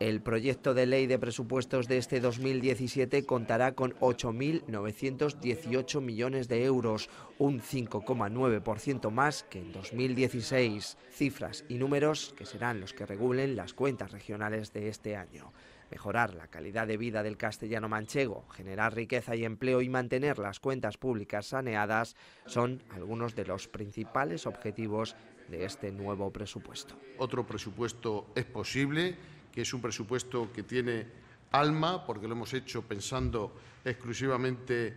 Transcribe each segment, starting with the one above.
El proyecto de ley de presupuestos de este 2017 contará con 8.918 millones de euros, un 5,9% más que en 2016, cifras y números que serán los que regulen las cuentas regionales de este año. Mejorar la calidad de vida del castellano manchego, generar riqueza y empleo y mantener las cuentas públicas saneadas son algunos de los principales objetivos de este nuevo presupuesto. Otro presupuesto es posible que es un presupuesto que tiene alma, porque lo hemos hecho pensando exclusivamente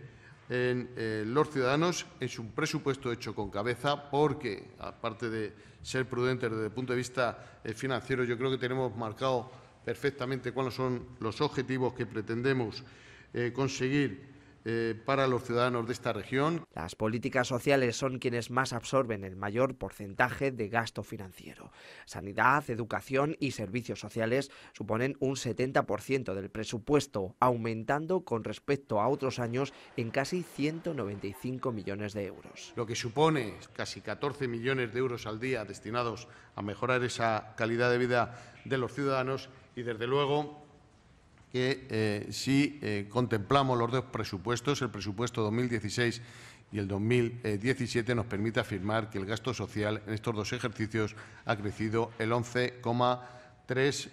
en eh, los ciudadanos. Es un presupuesto hecho con cabeza porque, aparte de ser prudentes desde el punto de vista eh, financiero, yo creo que tenemos marcado perfectamente cuáles son los objetivos que pretendemos eh, conseguir eh, para los ciudadanos de esta región. Las políticas sociales son quienes más absorben el mayor porcentaje de gasto financiero. Sanidad, educación y servicios sociales suponen un 70% del presupuesto, aumentando con respecto a otros años en casi 195 millones de euros. Lo que supone casi 14 millones de euros al día destinados a mejorar esa calidad de vida de los ciudadanos y, desde luego, que eh, si eh, contemplamos los dos presupuestos, el presupuesto 2016 y el 2017, nos permite afirmar que el gasto social en estos dos ejercicios ha crecido el 11,3%.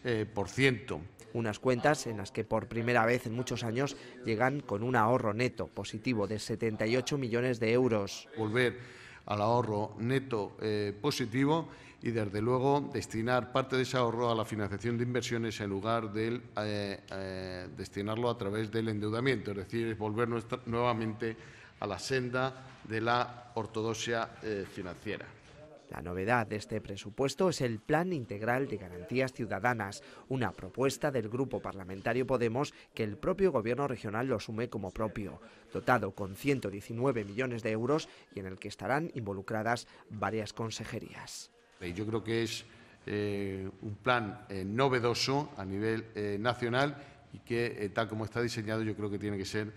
Eh, Unas cuentas en las que por primera vez en muchos años llegan con un ahorro neto positivo de 78 millones de euros al ahorro neto eh, positivo y, desde luego, destinar parte de ese ahorro a la financiación de inversiones en lugar de eh, eh, destinarlo a través del endeudamiento, es decir, volver nuevamente a la senda de la ortodoxia financiera. La novedad de este presupuesto es el Plan Integral de Garantías Ciudadanas, una propuesta del Grupo Parlamentario Podemos que el propio Gobierno Regional lo sume como propio, dotado con 119 millones de euros y en el que estarán involucradas varias consejerías. Eh, yo creo que es eh, un plan eh, novedoso a nivel nacional y que, tal como está diseñado, yo creo que tiene que ser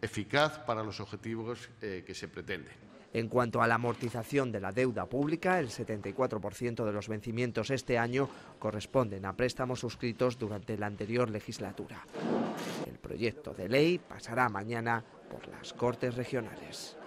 eficaz para los objetivos que se pretenden. En cuanto a la amortización de la deuda pública, el 74% de los vencimientos este año corresponden a préstamos suscritos durante la anterior legislatura. El proyecto de ley pasará mañana por las Cortes Regionales.